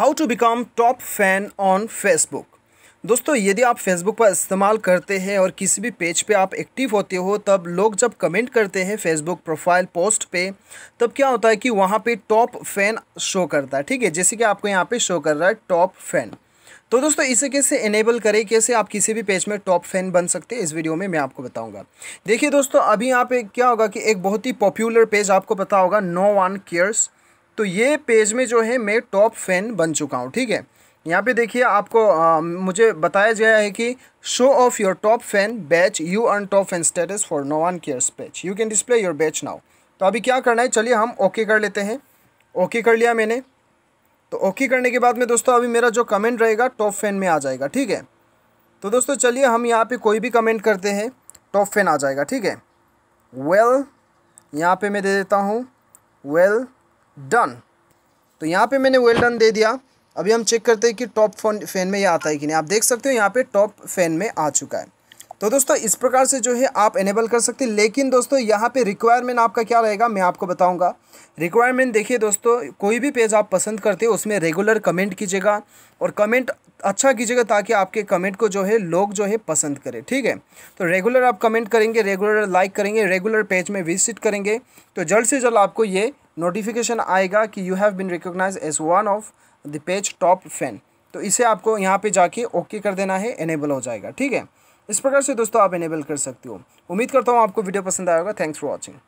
how to become top fan on Facebook दोस्तों यदि आप फेसबुक पर इस्तेमाल करते हैं और किसी भी पेज पे आप एक्टिव होते हो तब लोग जब कमेंट करते हैं फेसबुक प्रोफाइल पोस्ट पे तब क्या होता है कि वहाँ पे टॉप फैन शो करता है ठीक है जैसे कि आपको यहाँ पे शो कर रहा है टॉप फैन तो दोस्तों इसे कैसे इनेबल करें कैसे आप किसी भी पेज में टॉप फैन बन सकते हैं इस वीडियो में मैं आपको बताऊंगा देखिए दोस्तों अभी यहाँ पे क्या होगा कि एक बहुत ही पॉपुलर पेज आपको पता होगा नो वन केयर्स तो ये पेज में जो है मैं टॉप फैन बन चुका हूँ ठीक है यहाँ पे देखिए आपको आ, मुझे बताया गया है कि show off your top fan badge you earn top fan status for no one cares badge you can display your badge now तो अभी क्या करना है चलिए हम ओके कर लेते हैं ओके कर लिया मैंने तो ओके करने के बाद में दोस्तों अभी मेरा जो कमेंट रहेगा टॉप फैन में आ जाएगा ठीक है तो दोस्तों चलिए हम यहाँ पर कोई भी कमेंट करते हैं टॉप फैन आ जाएगा ठीक है वेल यहाँ पर मैं दे देता हूँ वेल well, डन तो यहाँ पे मैंने वेल डन दे दिया अभी हम चेक करते हैं कि टॉप फोन फैन में ये आता है कि नहीं आप देख सकते हो यहाँ पे टॉप फैन में आ चुका है तो दोस्तों इस प्रकार से जो है आप इनेबल कर सकते हैं लेकिन दोस्तों यहाँ पे रिक्वायरमेंट आपका क्या रहेगा मैं आपको बताऊंगा रिक्वायरमेंट देखिए दोस्तों कोई भी पेज आप पसंद करते हो उसमें रेगुलर कमेंट कीजिएगा और कमेंट अच्छा कीजिएगा ताकि आपके कमेंट को जो है लोग जो है पसंद करें ठीक है तो रेगुलर आप कमेंट करेंगे रेगुलर लाइक करेंगे रेगुलर पेज में विजिट करेंगे तो जल्द से जल्द आपको ये नोटिफिकेशन आएगा कि you have been recognised as one of the page top fan तो इसे आपको यहाँ पे जाके ओके कर देना है एनेबल हो जाएगा ठीक है इस प्रकार से दोस्तों आप इनेबल कर सकते हो उम्मीद करता हूँ आपको वीडियो पसंद आएगा थैंक्स फॉर वॉचिंग